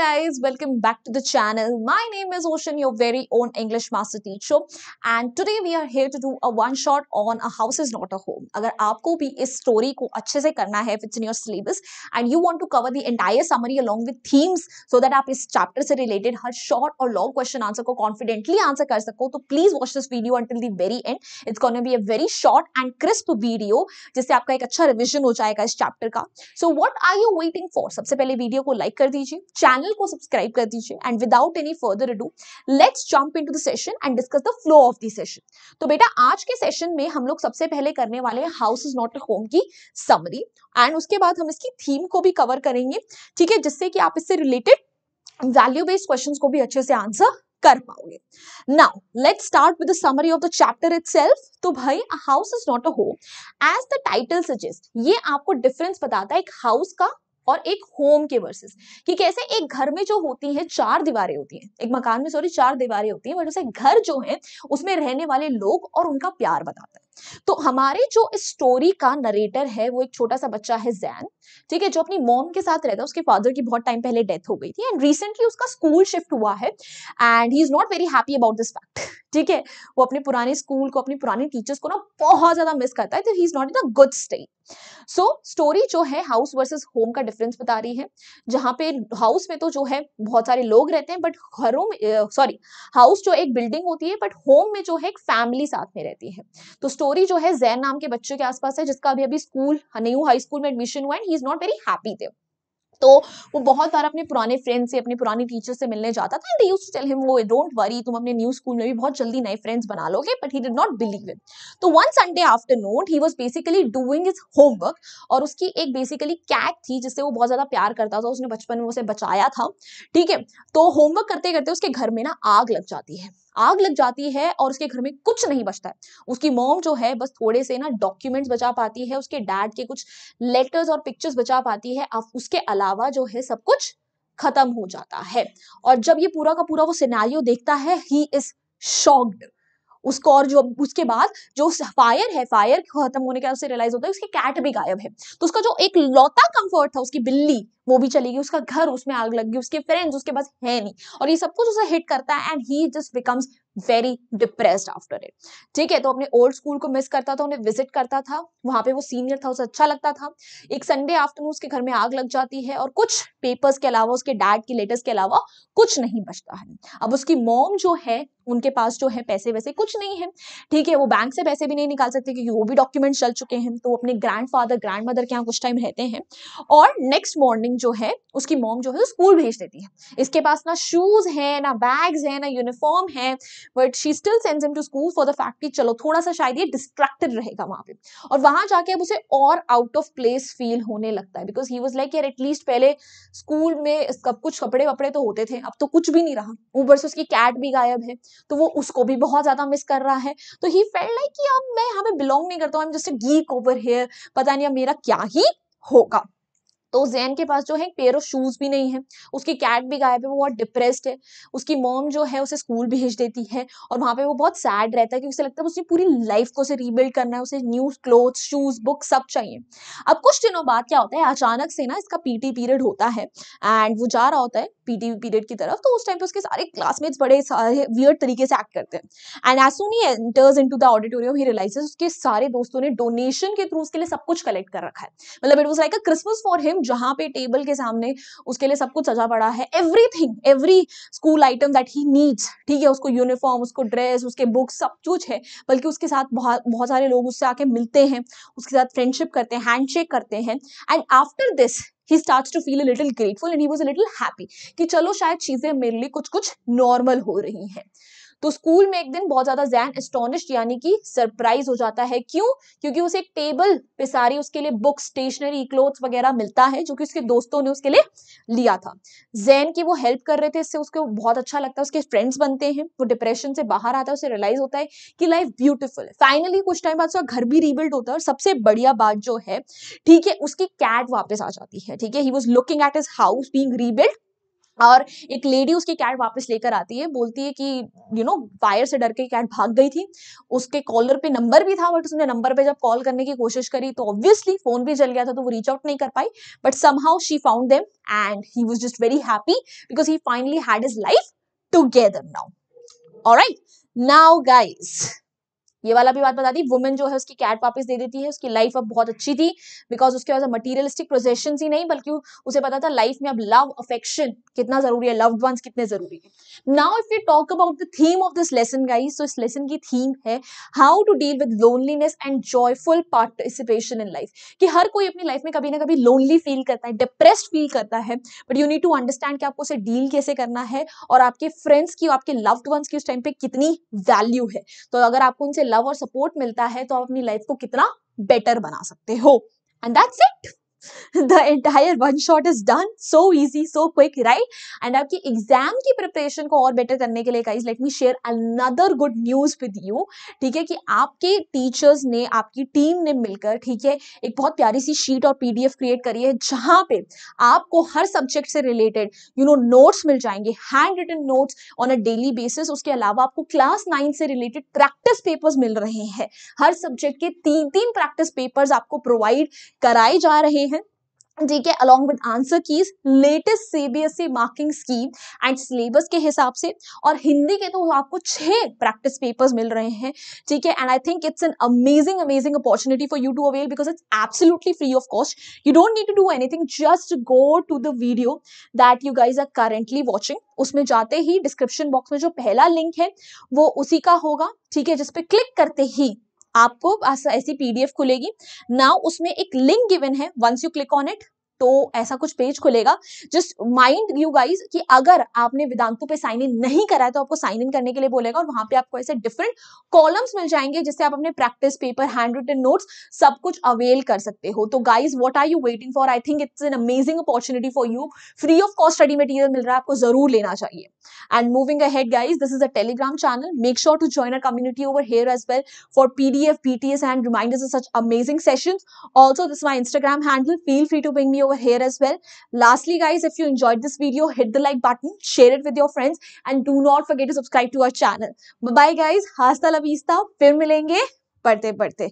guys, welcome back to the channel. My name is Ocean, your very own English master teacher. And today we are here to do a one shot on a house is not a home. अगर आपको भी इस story को अच्छे से करना है, it's in your syllabus, and you want to cover the entire summary along with themes, so that आप इस chapter से related हर short और long question answer को confidently answer कर सको, तो please watch this video until the very end. It's going to be a very short and crisp video, जिससे आपका एक अच्छा revision हो जाएगा इस chapter का. So what are you waiting for? सबसे पहले video को like कर दीजिए, channel चैनल को सब्सक्राइब कर दीजिए and without any further do let's jump into the session and discuss the flow of the session तो बेटा आज के सेशन में हम लोग सबसे पहले करने वाले हैं house is not a home की समरी एंड उसके बाद हम इसकी थीम को भी कवर करेंगे ठीक है जिससे कि आप इससे रिलेटेड वैल्यू बेस्ड क्वेश्चंस को भी अच्छे से आंसर कर पाओगे now let start with summary of the chapter it तो भाई house is not a home as the title suggest ये आपको डिफरेंस बताता है एक हाउस का और एक होम के वर्सेस कि कैसे एक घर में जो होती है चार दीवारें होती हैं एक मकान में सॉरी चार दीवारें होती हैं बट उसे घर जो है उसमें रहने वाले लोग और उनका प्यार बताता है तो हमारे जो इस स्टोरी का नरेटर है वो एक छोटा सा बच्चा है जैन ठीक है जो अपनी मॉम के साथ रहता है उसके फादर की बहुत टाइम पहले डेथ हो गई थी एंड रिसेंटली उसका स्कूल शिफ्ट हुआ है and he is not very happy about this fact ठीक है वो अपने पुराने स्कूल को अपने पुराने टीचर्स को ना बहुत ज्यादा मिस करता है तो he is not in a good state so story जो है हाउस वर्सेस होम का डिफरेंस बता रही है जहां पे हाउस में तो जो है बहुत सारे लोग रहते हैं बट घरों में सॉरी हाउस जो एक बिल्डिंग होती है बट होम में जो है एक फैमिली साथ में रहती है तो स्टोरी स्टोरी जो है जैन नाम के बच्चे के आसपास है जिसका अभी अभी स्कूल हनेयू हाँ, हाई स्कूल में एडमिशन हुआ and he is not very happy there तो वो बहुत सारा अपने पुराने फ्रेंड से अपने पुराने टीचर से मिलने जाता था एंड यूज टेल हिम वो डोंट वरी तुम अपने न्यू स्कूल में भी बहुत जल्दी नए फ्रेंड्स बना लोगे but he did not believe it तो one Sunday afternoon he was basically doing his homework और उसकी एक बेसिकली कैट थी जिससे वो बहुत ज़्यादा प्यार करता था उसने बचपन में उसे बचाया था ठीक है तो होमवर्क करते करते उसके घर में ना आग लग जाती है आग लग जाती है और उसके घर में कुछ नहीं बचता है उसकी मोम जो है बस थोड़े से ना डॉक्यूमेंट्स बचा पाती है उसके डैड के कुछ लेटर्स और पिक्चर्स बचा पाती है उसके अलावा अलावा जो है सब कुछ खत्म हो जाता है और जब ये पूरा का पूरा वो सिनेरियो देखता है ही इज शॉक्ड उसको और जो उसके बाद जो फायर है फायर खत्म होने के बाद उसे रियलाइज होता है उसकी कैट भी गायब है तो उसका जो एक लौता कंफर्ट था उसकी बिल्ली वो भी चली गई उसका घर उसमें आग लग गई उसके फ्रेंड्स उसके पास है नहीं और ये सब कुछ उसे हिट करता है and he just becomes very depress after it ठीक है तो अपने ओल्ड स्कूल को मिस करता था उन्हें विजिट करता था वहां पे वो सीनियर था उसे अच्छा लगता था एक संडे आफ्टरनून उसके घर में आग लग जाती है और कुछ पेपर्स के अलावा उसके डैड की लेटर्स के अलावा कुछ नहीं बचता है अब उसकी मोम जो है उनके पास जो है पैसे वैसे कुछ नहीं है ठीक है वो बैंक से पैसे भी नहीं निकाल सकते क्योंकि वो भी डॉक्यूमेंट चल चुके हैं तो अपने ग्रैंड फादर ग्रैंड मदर के यहाँ कुछ टाइम रहते हैं और नेक्स्ट मॉर्निंग जो है उसकी मोम जो है स्कूल भेज देती है इसके पास ना शूज है ना बैग्स है ना यूनिफॉर्म है but she still sends him to school for the fact कि चलो थोड़ा सा शायद ये डिस्ट्रैक्टेड रहेगा वहां पे और वहां जाके अब उसे और आउट ऑफ प्लेस फील होने लगता है बिकॉज ही वॉज लाइक यार एटलीस्ट पहले स्कूल में सब कुछ कपड़े वपड़े तो होते थे अब तो कुछ भी नहीं रहा ऊबर से उसकी कैट भी गायब है तो वो उसको भी बहुत ज्यादा मिस कर रहा है तो ही फेल लाइक कि अब मैं यहाँ पे बिलोंग नहीं करता हूँ जस्ट गीक ओवर हेयर पता नहीं अब मेरा क्या ही होगा तो जैन के पास जो है पेयर ऑफ शूज भी नहीं है उसकी कैट भी गायब है वो बहुत डिप्रेस्ड है उसकी मॉम जो है उसे स्कूल भेज देती है और वहाँ पे वो बहुत सैड रहता है क्योंकि उसे लगता है उसकी पूरी लाइफ को उसे रीबिल्ड करना है उसे न्यू क्लोथ शूज बुक सब चाहिए अब कुछ दिनों बाद क्या होता है अचानक से ना इसका पीटी पीरियड होता है एंड वो जा रहा होता है पीटी पीरियड की तरफ तो उस टाइम पे उसके सारे क्लासमेट्स बड़े सारे वियर्ड तरीके से एक्ट करते हैं and as soon he enters into the auditorium he realise उसके सारे दोस्तों ने डोनेशन के थ्रू उसके लिए सब कुछ कलेक्ट कर रखा है मतलब it was like a Christmas for him जहाँ पे टेबल के सामने उसके लिए सब कुछ सजा पड़ा है everything every school item that he needs ठीक है उसको यूनिफॉर्म उसको ड्रेस उसके बुक्स सब कुछ है बल्कि उसके साथ बहुत बहुत सारे लोग उससे आके मिलते हैं उसके साथ फ्रेंडशिप करते हैं हैंडशेक करते हैं and after this he start to feel a little grateful and he was a little happy कि चलो शायद चीज़ें मेरे लिए कुछ कुछ नॉर्मल हो रही हैं तो स्कूल में एक दिन बहुत ज्यादा जैन एस्टोनिश्ड यानी कि सरप्राइज हो जाता है क्यों क्योंकि उसे एक टेबल पे सारी उसके लिए बुक्स स्टेशनरी क्लोथ्स वगैरह मिलता है जो कि उसके दोस्तों ने उसके लिए लिया था जैन की वो हेल्प कर रहे थे इससे उसको बहुत अच्छा लगता है उसके फ्रेंड्स बनते हैं वो डिप्रेशन से बाहर आता है उसे रियलाइज होता है कि लाइफ ब्यूटिफुल है फाइनली कुछ टाइम बाद उसका घर भी रिबिल्ड होता है और सबसे बढ़िया बात जो है ठीक है उसकी कैट वापस आ जाती है ठीक है he was looking at his house being rebuild और एक लेडी उसकी कैट वापस लेकर आती है बोलती है कि यू नो फायर से डर के कैट भाग गई थी उसके कॉलर पे नंबर भी था बट उसने नंबर पे जब कॉल करने की कोशिश करी तो ऑब्वियसली फोन भी जल गया था तो वो रीच आउट नहीं कर पाई but somehow she found them and he was just very happy because he finally had his life together now alright now guys ये वाला भी बात बता दी वुमेन जो है उसकी कैट वापस दे देती है उसकी लाइफ अब बहुत अच्छी थी बिकॉज उसके पास मटीरियलिस्टिक प्रोजेशन ही नहीं बल्कि उसे पता था लाइफ में अब लव अफेक्शन कितना जरूरी है लव्ड वंस कितने जरूरी है now if you talk about the theme of this lesson guys तो इस लेसन की थीम है how to deal with loneliness and joyful participation in life कि हर कोई अपनी लाइफ में कभी ना कभी लोनली फील करता है डिप्रेस्ड फील करता है but you need to understand कि आपको उसे डील कैसे करना है और आपके फ्रेंड्स की आपके लव्ड वंस की उस टाइम पे कितनी वैल्यू है तो अगर आपको उनसे लव और सपोर्ट मिलता है तो आप अपनी लाइफ को कितना बेटर बना सकते हो and that's it the entire one shot is done so easy so quick right and आपके एग्जाम की प्रिपरेशन को और बेटर करने के लिए guys let me share another good news with you ठीक है कि आपके टीचर्स ने आपकी टीम ने मिलकर ठीक है एक बहुत प्यारी सी शीट और पीडीएफ क्रिएट करी है जहां पे आपको हर सब्जेक्ट से रिलेटेड यू नो नोट्स मिल जाएंगे handwritten notes on a daily basis उसके अलावा आपको क्लास नाइन से रिलेटेड प्रैक्टिस पेपर्स मिल रहे हैं हर सब्जेक्ट के तीन तीन प्रैक्टिस पेपर्स आपको प्रोवाइड कराए जा रहे ठीक है along with answer keys latest CBSE marking scheme and syllabus के हिसाब से और हिंदी के तो आपको छह प्रैक्टिस पेपर्स मिल रहे हैं ठीक है and I think it's an amazing amazing opportunity for you to avail because it's absolutely free of cost you don't need to do anything just go to the video that you guys are currently watching उसमें जाते ही description box में जो पहला link है वो उसी का होगा ठीक है जिसपे क्लिक करते ही आपको ऐसी पीडीएफ खुलेगी नाउ उसमें एक लिंक गिवन है once you click on it तो ऐसा कुछ पेज खुलेगा जस्ट माइंड यू गाइज कि अगर आपने वेदांतु पे साइन इन नहीं करा है तो आपको साइन इन करने के लिए बोलेगा और वहां पे आपको ऐसे डिफरेंट कॉलम्स मिल जाएंगे जिससे आप अपने practice paper handwritten notes सब कुछ अवेल कर सकते हो तो guys what are you waiting for I think it's an amazing opportunity for you free of cost study material मिल रहा है आपको जरूर लेना चाहिए and moving head guys this is a Telegram channel make sure to join our community over here as well for PDF BTS and reminders of such amazing sessions also this my Instagram handle feel free to ping me over here as well. Lastly, guys, if you enjoyed this video, hit the like button, share it with your friends, and do not forget to subscribe to our channel. Bye bye, guys. Hasta la vista. fir milenge padte padte